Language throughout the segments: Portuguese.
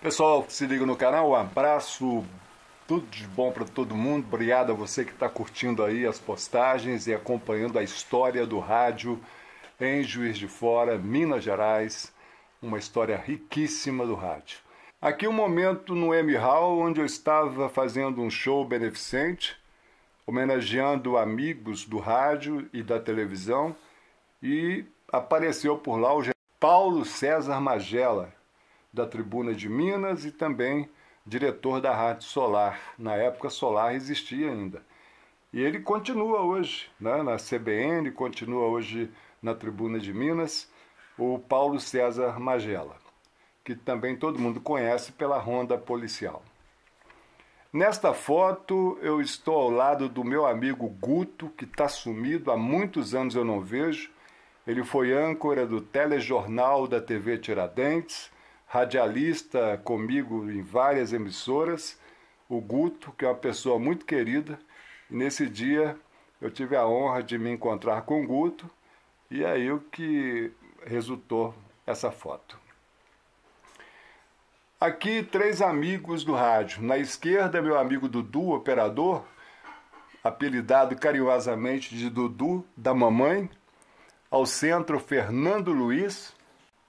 Pessoal que se liga no canal, um abraço, tudo de bom para todo mundo. Obrigado a você que está curtindo aí as postagens e acompanhando a história do rádio em Juiz de Fora, Minas Gerais, uma história riquíssima do rádio. Aqui um momento no M Hall, onde eu estava fazendo um show beneficente, homenageando amigos do rádio e da televisão, e apareceu por lá o Paulo César Magela, da Tribuna de Minas e também diretor da Rádio Solar. Na época, Solar existia ainda. E ele continua hoje né, na CBN, continua hoje na Tribuna de Minas, o Paulo César Magela, que também todo mundo conhece pela Ronda Policial. Nesta foto, eu estou ao lado do meu amigo Guto, que está sumido, há muitos anos eu não vejo. Ele foi âncora do telejornal da TV Tiradentes radialista comigo em várias emissoras, o Guto, que é uma pessoa muito querida. E nesse dia eu tive a honra de me encontrar com o Guto e aí é o que resultou essa foto. Aqui três amigos do rádio. Na esquerda, meu amigo Dudu, operador, apelidado carinhosamente de Dudu da mamãe. Ao centro, Fernando Luiz.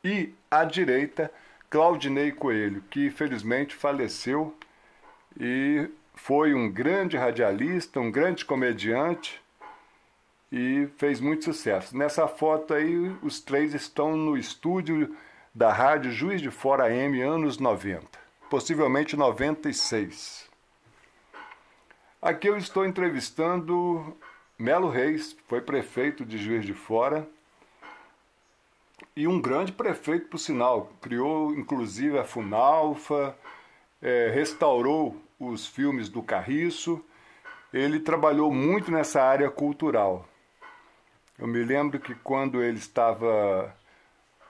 E à direita, Claudinei Coelho, que felizmente faleceu e foi um grande radialista, um grande comediante e fez muito sucesso. Nessa foto aí, os três estão no estúdio da rádio Juiz de Fora M, anos 90, possivelmente 96. Aqui eu estou entrevistando Melo Reis, foi prefeito de Juiz de Fora e um grande prefeito, por sinal. Criou, inclusive, a Funalfa, é, restaurou os filmes do Carriço. Ele trabalhou muito nessa área cultural. Eu me lembro que quando ele estava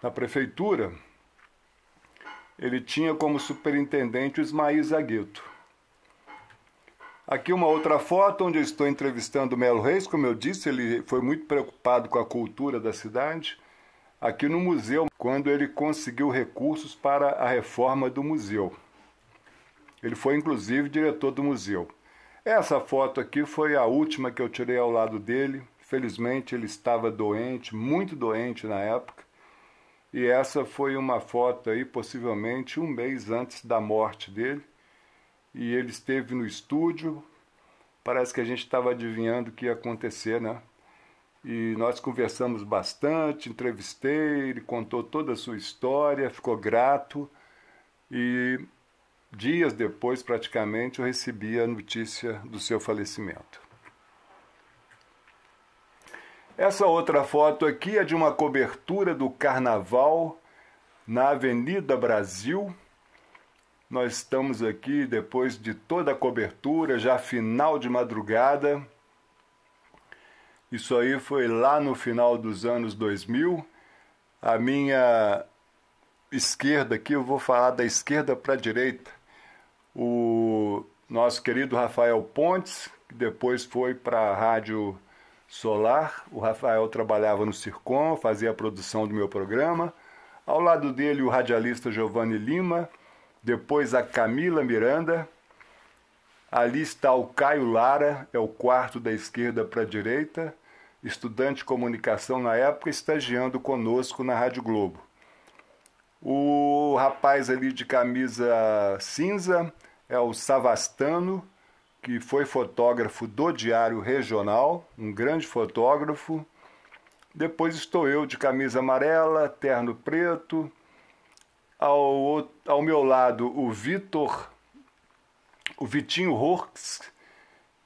na prefeitura, ele tinha como superintendente o Ismael Zagueto. Aqui uma outra foto onde eu estou entrevistando o Melo Reis, como eu disse, ele foi muito preocupado com a cultura da cidade aqui no museu, quando ele conseguiu recursos para a reforma do museu. Ele foi inclusive diretor do museu. Essa foto aqui foi a última que eu tirei ao lado dele. Felizmente ele estava doente, muito doente na época. E essa foi uma foto aí, possivelmente um mês antes da morte dele. E ele esteve no estúdio. Parece que a gente estava adivinhando o que ia acontecer, né? E nós conversamos bastante, entrevistei, ele contou toda a sua história, ficou grato. E dias depois, praticamente, eu recebi a notícia do seu falecimento. Essa outra foto aqui é de uma cobertura do carnaval na Avenida Brasil. Nós estamos aqui depois de toda a cobertura, já final de madrugada. Isso aí foi lá no final dos anos 2000. A minha esquerda aqui, eu vou falar da esquerda para a direita. O nosso querido Rafael Pontes, que depois foi para a Rádio Solar. O Rafael trabalhava no Circom, fazia a produção do meu programa. Ao lado dele, o radialista Giovanni Lima, depois a Camila Miranda. Ali está o Caio Lara, é o quarto da esquerda para a direita estudante de comunicação na época, estagiando conosco na Rádio Globo. O rapaz ali de camisa cinza é o Savastano, que foi fotógrafo do Diário Regional, um grande fotógrafo. Depois estou eu de camisa amarela, terno preto. Ao, ao meu lado, o Vitor, o Vitinho Horks,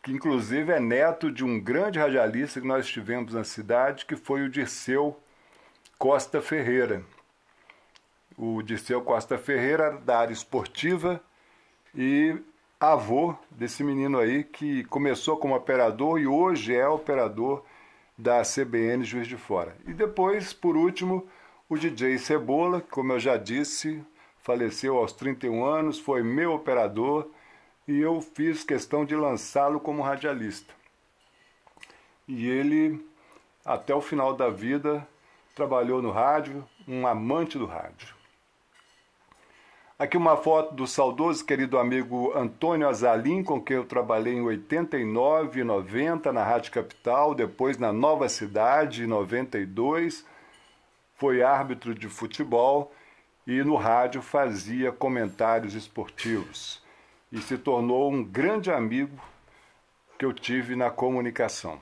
que inclusive é neto de um grande radialista que nós tivemos na cidade, que foi o Dirceu Costa Ferreira. O Dirceu Costa Ferreira, da área esportiva e avô desse menino aí, que começou como operador e hoje é operador da CBN Juiz de Fora. E depois, por último, o DJ Cebola, que, como eu já disse, faleceu aos 31 anos, foi meu operador e eu fiz questão de lançá-lo como radialista. E ele, até o final da vida, trabalhou no rádio, um amante do rádio. Aqui uma foto do saudoso querido amigo Antônio Azalim, com quem eu trabalhei em 89 e 90 na Rádio Capital, depois na Nova Cidade, em 92. Foi árbitro de futebol e no rádio fazia comentários esportivos e se tornou um grande amigo que eu tive na comunicação.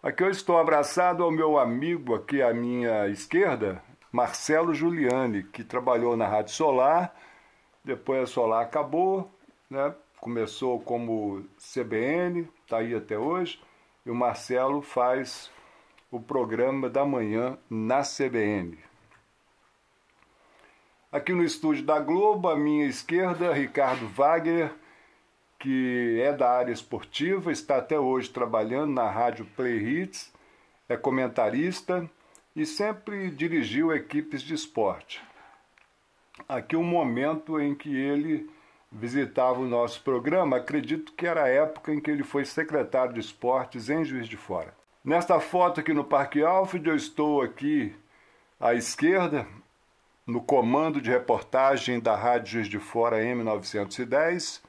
Aqui eu estou abraçado ao meu amigo aqui à minha esquerda, Marcelo Giuliani, que trabalhou na Rádio Solar, depois a Solar acabou, né? começou como CBN, está aí até hoje, e o Marcelo faz o programa da manhã na CBN. Aqui no estúdio da Globo, à minha esquerda, Ricardo Wagner, que é da área esportiva, está até hoje trabalhando na Rádio Play Hits, é comentarista e sempre dirigiu equipes de esporte. Aqui um momento em que ele visitava o nosso programa, acredito que era a época em que ele foi secretário de esportes em Juiz de Fora. Nesta foto aqui no Parque Alfred, eu estou aqui à esquerda, no comando de reportagem da Rádio Juiz de Fora M910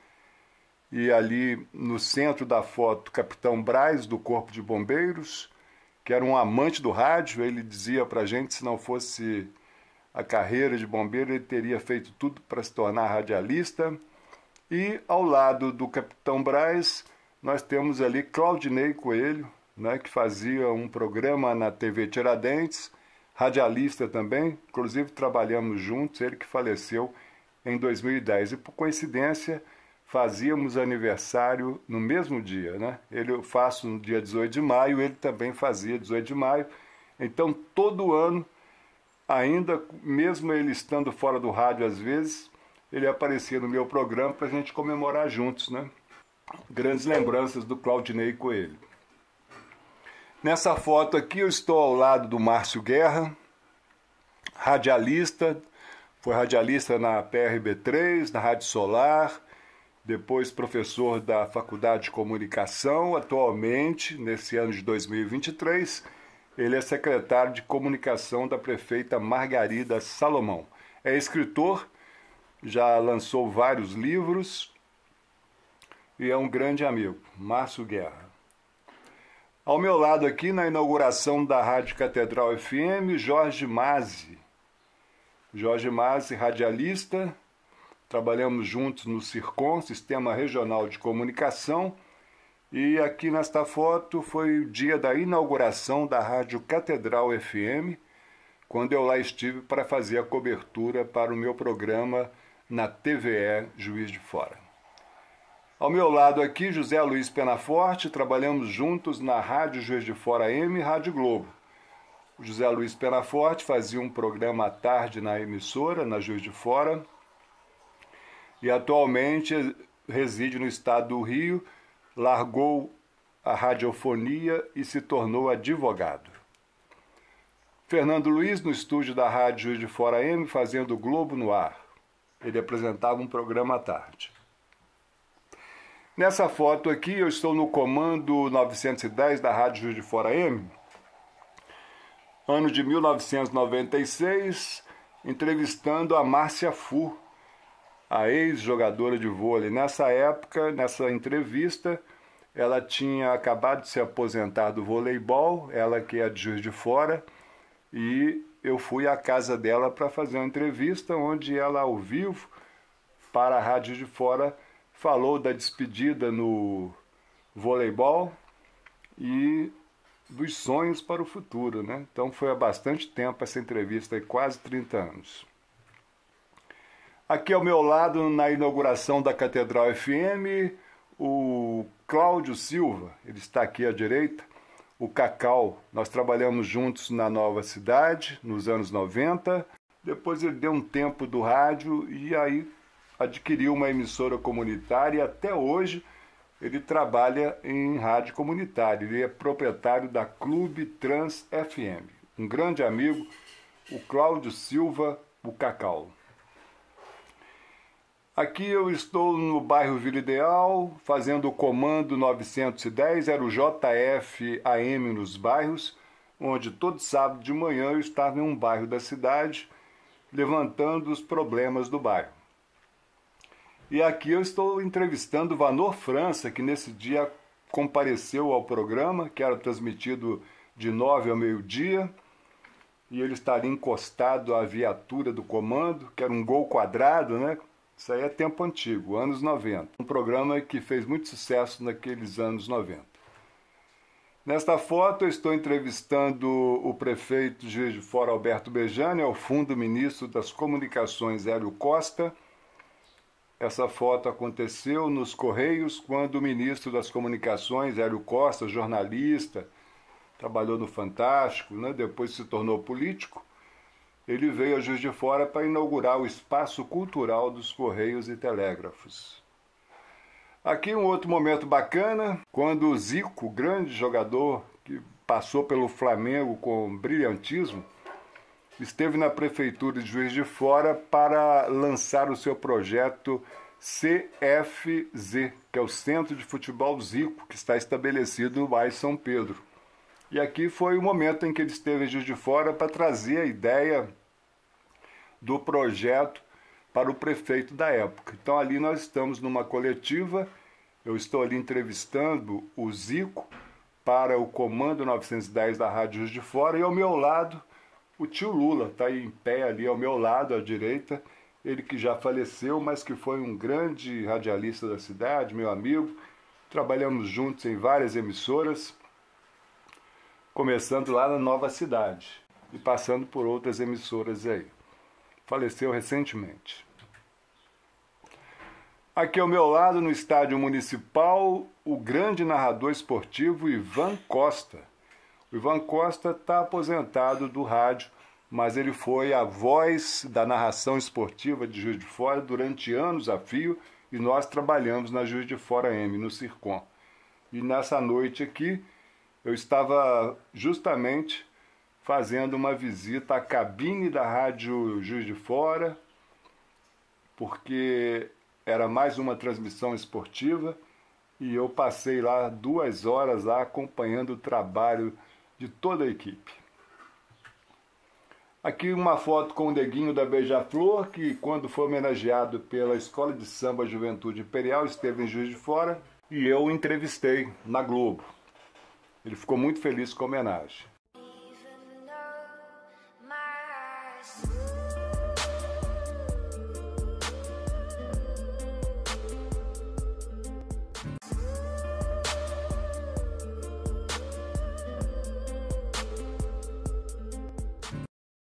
e ali no centro da foto Capitão Braz do Corpo de Bombeiros, que era um amante do rádio, ele dizia para a gente se não fosse a carreira de bombeiro ele teria feito tudo para se tornar radialista. E ao lado do Capitão Braz, nós temos ali Claudinei Coelho, né, que fazia um programa na TV Tiradentes, radialista também, inclusive trabalhamos juntos, ele que faleceu em 2010. E por coincidência, fazíamos aniversário no mesmo dia, né? Ele eu faço no dia 18 de maio, ele também fazia 18 de maio. Então, todo ano, ainda mesmo ele estando fora do rádio às vezes, ele aparecia no meu programa para a gente comemorar juntos, né? Grandes lembranças do Claudinei Coelho. Nessa foto aqui eu estou ao lado do Márcio Guerra, radialista, foi radialista na PRB3, na Rádio Solar, depois professor da Faculdade de Comunicação. Atualmente, nesse ano de 2023, ele é secretário de Comunicação da prefeita Margarida Salomão. É escritor, já lançou vários livros e é um grande amigo, Márcio Guerra. Ao meu lado aqui, na inauguração da Rádio Catedral FM, Jorge Mazzi. Jorge Mazzi, radialista, trabalhamos juntos no CIRCOM, Sistema Regional de Comunicação, e aqui nesta foto foi o dia da inauguração da Rádio Catedral FM, quando eu lá estive para fazer a cobertura para o meu programa na TVE Juiz de Fora. Ao meu lado aqui, José Luiz Penaforte, trabalhamos juntos na Rádio Juiz de Fora M e Rádio Globo. O José Luiz Penaforte fazia um programa à tarde na emissora, na Juiz de Fora, e atualmente reside no estado do Rio, largou a radiofonia e se tornou advogado. Fernando Luiz, no estúdio da Rádio Juiz de Fora M, fazendo Globo no ar. Ele apresentava um programa à tarde. Nessa foto aqui, eu estou no comando 910 da Rádio Juiz de Fora M, ano de 1996, entrevistando a Márcia Fu, a ex-jogadora de vôlei. Nessa época, nessa entrevista, ela tinha acabado de se aposentar do voleibol, ela que é de Juiz de Fora, e eu fui à casa dela para fazer uma entrevista onde ela, ao vivo, para a Rádio de Fora, falou da despedida no voleibol e dos sonhos para o futuro, né? Então foi há bastante tempo essa entrevista, quase 30 anos. Aqui ao meu lado, na inauguração da Catedral FM, o Cláudio Silva, ele está aqui à direita, o Cacau. Nós trabalhamos juntos na Nova Cidade, nos anos 90. Depois ele deu um tempo do rádio e aí adquiriu uma emissora comunitária e até hoje ele trabalha em rádio comunitária. Ele é proprietário da Clube Trans FM. Um grande amigo, o Cláudio Silva, o Cacau. Aqui eu estou no bairro Vila Ideal, fazendo o comando 910, era o JFAM nos bairros, onde todo sábado de manhã eu estava em um bairro da cidade, levantando os problemas do bairro. E aqui eu estou entrevistando Vanor França, que nesse dia compareceu ao programa, que era transmitido de nove ao meio-dia. E ele está ali encostado à viatura do comando, que era um gol quadrado, né? Isso aí é tempo antigo, anos 90. Um programa que fez muito sucesso naqueles anos 90. Nesta foto, eu estou entrevistando o prefeito de Juiz de Fora, Alberto Bejani, ao fundo ministro das Comunicações, Hélio Costa, essa foto aconteceu nos Correios quando o ministro das Comunicações, Hélio Costa, jornalista, trabalhou no Fantástico, né? depois se tornou político. Ele veio a Juiz de Fora para inaugurar o espaço cultural dos Correios e Telégrafos. Aqui um outro momento bacana, quando o Zico, grande jogador que passou pelo Flamengo com brilhantismo, esteve na Prefeitura de Juiz de Fora para lançar o seu projeto CFZ, que é o Centro de Futebol Zico, que está estabelecido no Bairro São Pedro. E aqui foi o momento em que ele esteve em Juiz de Fora para trazer a ideia do projeto para o prefeito da época. Então ali nós estamos numa coletiva, eu estou ali entrevistando o Zico para o Comando 910 da Rádio Juiz de Fora e ao meu lado o tio Lula está em pé ali ao meu lado, à direita, ele que já faleceu, mas que foi um grande radialista da cidade, meu amigo. Trabalhamos juntos em várias emissoras, começando lá na Nova Cidade e passando por outras emissoras aí. Faleceu recentemente. Aqui ao meu lado, no estádio municipal, o grande narrador esportivo Ivan Costa Ivan Costa está aposentado do rádio, mas ele foi a voz da narração esportiva de Juiz de Fora durante anos a fio e nós trabalhamos na Juiz de Fora M, no Circom. E nessa noite aqui, eu estava justamente fazendo uma visita à cabine da Rádio Juiz de Fora, porque era mais uma transmissão esportiva e eu passei lá duas horas lá acompanhando o trabalho de toda a equipe. Aqui uma foto com o Neguinho da Beija-Flor, que quando foi homenageado pela Escola de Samba Juventude Imperial, esteve em Juiz de Fora e eu o entrevistei na Globo. Ele ficou muito feliz com a homenagem.